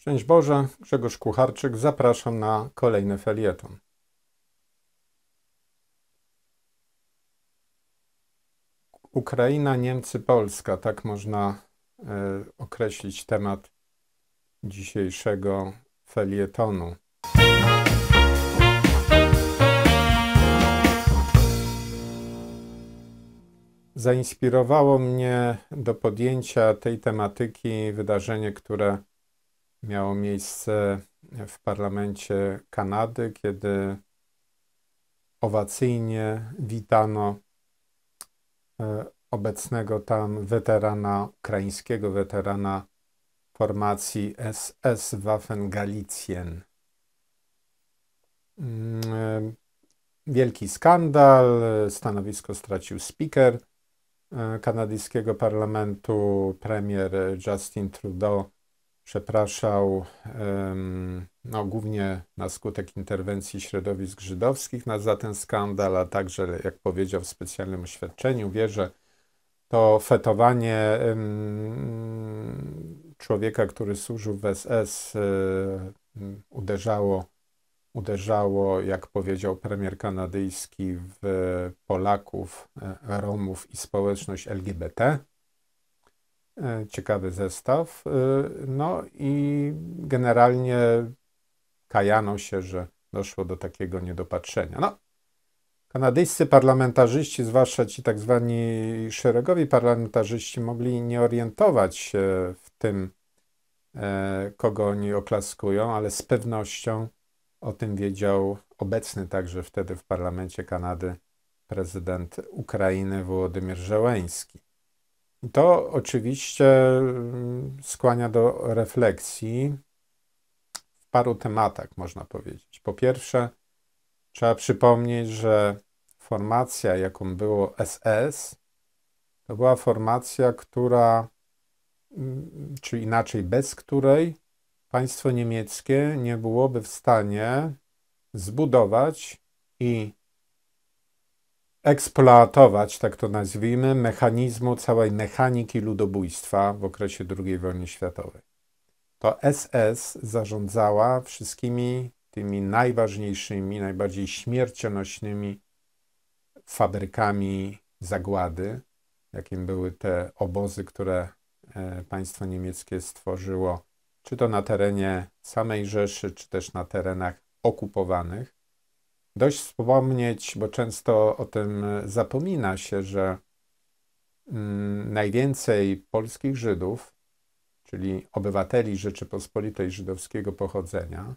Szczęść Boże, Grzegorz Kucharczyk, zapraszam na kolejny felieton. Ukraina, Niemcy, Polska, tak można e, określić temat dzisiejszego felietonu. Zainspirowało mnie do podjęcia tej tematyki wydarzenie, które miało miejsce w parlamencie Kanady, kiedy owacyjnie witano e, obecnego tam weterana ukraińskiego, weterana formacji SS Waffen Galicien. Mm, e, wielki skandal, stanowisko stracił speaker e, kanadyjskiego parlamentu, premier Justin Trudeau przepraszał no, głównie na skutek interwencji środowisk żydowskich na, za ten skandal, a także, jak powiedział w specjalnym oświadczeniu, wie, że to fetowanie człowieka, który służył w SS, uderzało, uderzało, jak powiedział premier kanadyjski, w Polaków, e, Romów i społeczność LGBT. E, ciekawy zestaw. E, no i generalnie kajano się, że doszło do takiego niedopatrzenia. No, kanadyjscy parlamentarzyści, zwłaszcza ci tak zwani szeregowi parlamentarzyści, mogli nie orientować się w tym, e, kogo oni oklaskują, ale z pewnością o tym wiedział obecny także wtedy w parlamencie Kanady prezydent Ukrainy Włodymir Żeleński. To oczywiście mm, skłania do refleksji w paru tematach, można powiedzieć. Po pierwsze, trzeba przypomnieć, że formacja, jaką było SS, to była formacja, która, mm, czy inaczej, bez której państwo niemieckie nie byłoby w stanie zbudować i eksploatować, tak to nazwijmy, mechanizmu całej mechaniki ludobójstwa w okresie II wojny światowej. To SS zarządzała wszystkimi tymi najważniejszymi, najbardziej śmiercionośnymi fabrykami zagłady, jakim były te obozy, które e, państwo niemieckie stworzyło, czy to na terenie samej Rzeszy, czy też na terenach okupowanych. Dość wspomnieć, bo często o tym e, zapomina się, że mm, najwięcej polskich Żydów, czyli obywateli Rzeczypospolitej żydowskiego pochodzenia,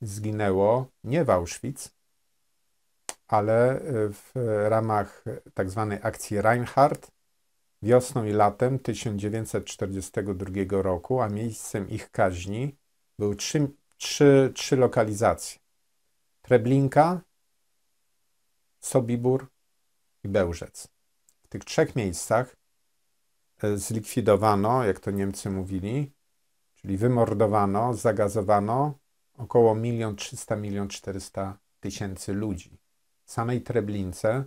zginęło nie w Auschwitz, ale e, w ramach tzw. Tak akcji Reinhardt wiosną i latem 1942 roku, a miejscem ich kaźni były trzy, trzy, trzy lokalizacje. Treblinka, Sobibór i Bełżec. W tych trzech miejscach e, zlikwidowano, jak to Niemcy mówili, czyli wymordowano, zagazowano około 1 300 1 400 tysięcy ludzi. W samej Treblince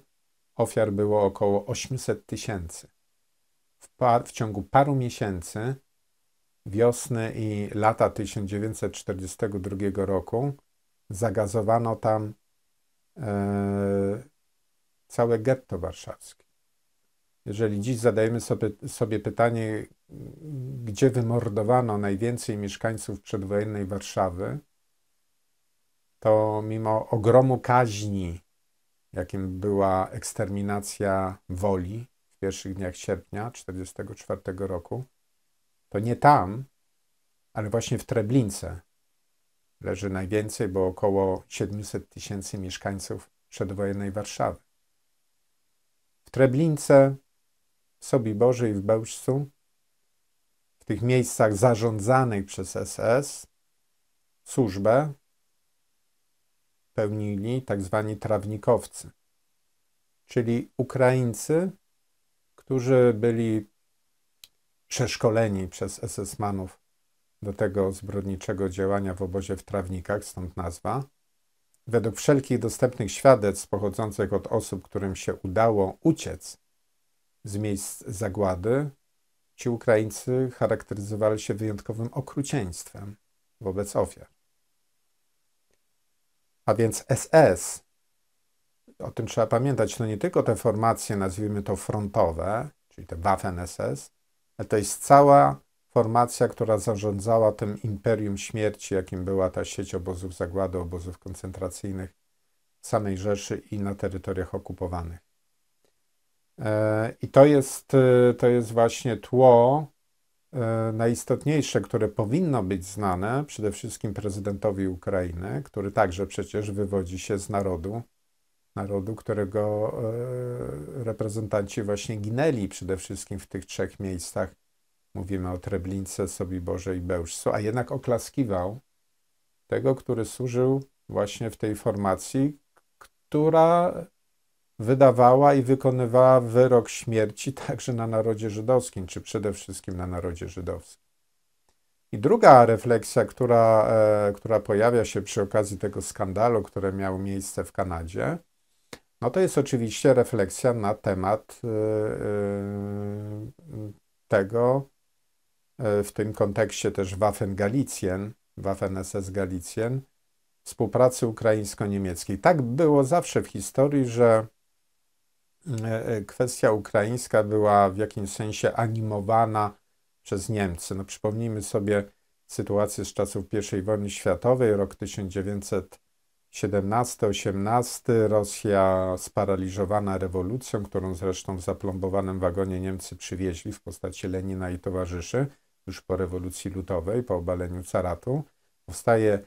ofiar było około 800 tysięcy. W, w ciągu paru miesięcy, wiosny i lata 1942 roku, zagazowano tam e, całe getto warszawskie. Jeżeli dziś zadajemy sobie, sobie pytanie, gdzie wymordowano najwięcej mieszkańców przedwojennej Warszawy, to mimo ogromu kaźni, jakim była eksterminacja woli w pierwszych dniach sierpnia 1944 roku, to nie tam, ale właśnie w Treblince leży najwięcej, bo około 700 tysięcy mieszkańców przedwojennej Warszawy. W Treblince, w Sobiborze i w Bełżcu, w tych miejscach zarządzanych przez SS, służbę pełnili tak zwani trawnikowcy, czyli Ukraińcy, którzy byli przeszkoleni przez SS-manów do tego zbrodniczego działania w obozie w Trawnikach, stąd nazwa. Według wszelkich dostępnych świadectw pochodzących od osób, którym się udało uciec z miejsc zagłady, ci Ukraińcy charakteryzowali się wyjątkowym okrucieństwem wobec ofiar. A więc SS, o tym trzeba pamiętać, no nie tylko te formacje, nazwijmy to frontowe, czyli te Waffen-SS, ale to jest cała formacja, która zarządzała tym imperium śmierci, jakim była ta sieć obozów zagłady, obozów koncentracyjnych samej Rzeszy i na terytoriach okupowanych. E, I to jest, e, to jest właśnie tło e, najistotniejsze, które powinno być znane przede wszystkim prezydentowi Ukrainy, który także przecież wywodzi się z narodu, narodu, którego reprezentanci właśnie ginęli przede wszystkim w tych trzech miejscach Mówimy o Treblince, Sobiborze i Bełżcu, a jednak oklaskiwał tego, który służył właśnie w tej formacji, która wydawała i wykonywała wyrok śmierci także na narodzie żydowskim, czy przede wszystkim na narodzie żydowskim. I druga refleksja, która, e, która pojawia się przy okazji tego skandalu, który miał miejsce w Kanadzie, no to jest oczywiście refleksja na temat e, e, tego, E, w tym kontekście też Waffen Galicien, Waffen SS Galicien, współpracy ukraińsko-niemieckiej. Tak było zawsze w historii, że mm, e, e, kwestia ukraińska była w jakimś sensie animowana przez Niemcy. No, przypomnijmy sobie sytuację z czasów I wojny światowej, rok 1917-18, Rosja sparaliżowana rewolucją, którą zresztą w zaplombowanym wagonie Niemcy przywieźli w postaci Lenina i towarzyszy już po rewolucji lutowej, po obaleniu caratu, powstaje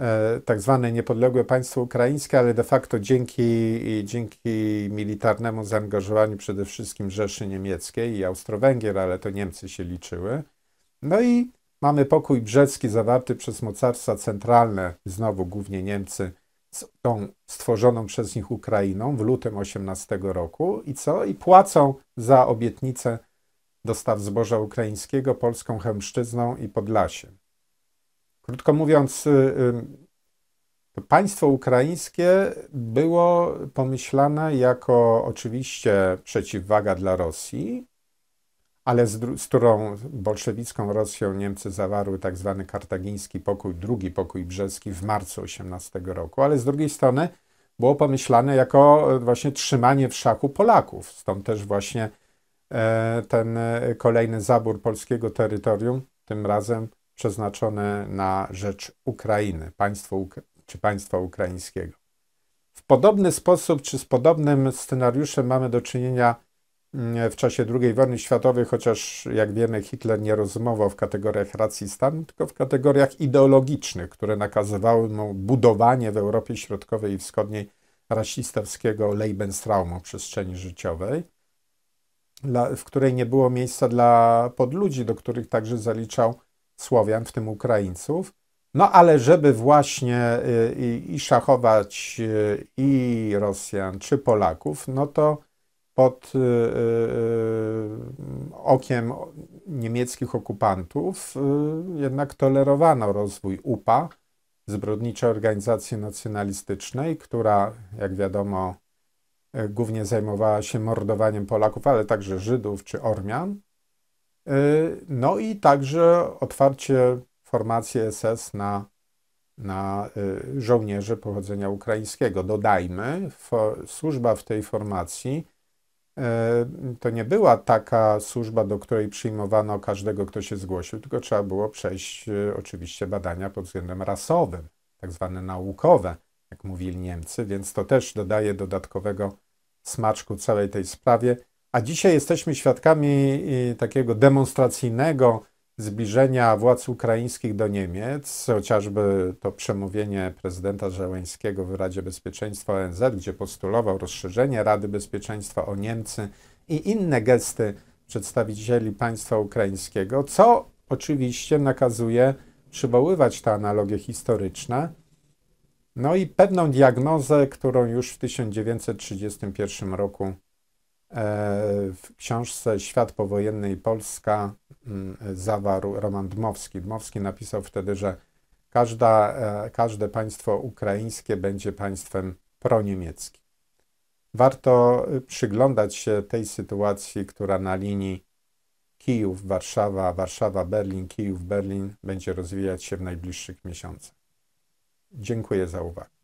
e, tak zwane niepodległe państwo ukraińskie, ale de facto dzięki, dzięki militarnemu zaangażowaniu przede wszystkim Rzeszy Niemieckiej i Austro-Węgier, ale to Niemcy się liczyły. No i mamy pokój brzeski zawarty przez mocarstwa centralne, znowu głównie Niemcy, z tą stworzoną przez nich Ukrainą w lutym 18 roku i co? I płacą za obietnicę dostaw zboża ukraińskiego polską Chemszczyzną i Podlasiem. Krótko mówiąc, y, y, państwo ukraińskie było pomyślane jako oczywiście przeciwwaga dla Rosji, ale z, z którą bolszewicką Rosją Niemcy zawarły tak zwany kartagiński pokój, drugi pokój brzeski w marcu 18 roku, ale z drugiej strony było pomyślane jako e, właśnie trzymanie w szachu Polaków. Stąd też właśnie E, ten e, kolejny zabór polskiego terytorium, tym razem przeznaczone na rzecz Ukrainy, państwo, czy państwa ukraińskiego. W podobny sposób, czy z podobnym scenariuszem mamy do czynienia mm, w czasie II wojny światowej, chociaż jak wiemy, Hitler nie rozumował w kategoriach racji stanu, tylko w kategoriach ideologicznych, które nakazywały mu budowanie w Europie Środkowej i Wschodniej rasistowskiego Leibenstraumu przestrzeni życiowej w której nie było miejsca dla podludzi, do których także zaliczał Słowian, w tym Ukraińców. No ale żeby właśnie y, i, i szachować y, i Rosjan, czy Polaków, no to pod y, okiem niemieckich okupantów jednak tolerowano rozwój UPA, zbrodniczej organizacji nacjonalistycznej, która, jak wiadomo, E, głównie zajmowała się mordowaniem Polaków, ale także Żydów czy Ormian. E, no i także otwarcie formacji SS na, na e, żołnierzy pochodzenia ukraińskiego. Dodajmy, służba w tej formacji to nie była taka służba, do której przyjmowano każdego, kto się zgłosił, tylko trzeba było przejść oczywiście badania pod względem rasowym, tak zwane naukowe jak mówili Niemcy, więc to też dodaje dodatkowego smaczku całej tej sprawie. A dzisiaj jesteśmy świadkami y, takiego demonstracyjnego zbliżenia władz ukraińskich do Niemiec, chociażby to przemówienie prezydenta Żeleńskiego w Radzie Bezpieczeństwa ONZ, gdzie postulował rozszerzenie Rady Bezpieczeństwa o Niemcy i inne gesty przedstawicieli państwa ukraińskiego, co oczywiście nakazuje przywoływać te analogie historyczne, no i pewną diagnozę, którą już w 1931 roku e, w książce Świat powojenny i Polska mm, zawarł Roman Dmowski. Dmowski napisał wtedy, że każda, e, każde państwo ukraińskie będzie państwem proniemieckim. Warto y, przyglądać się tej sytuacji, która na linii Kijów, Warszawa, Warszawa, Berlin, Kijów, Berlin będzie rozwijać się w najbliższych miesiącach. Dziękuję za uwagę.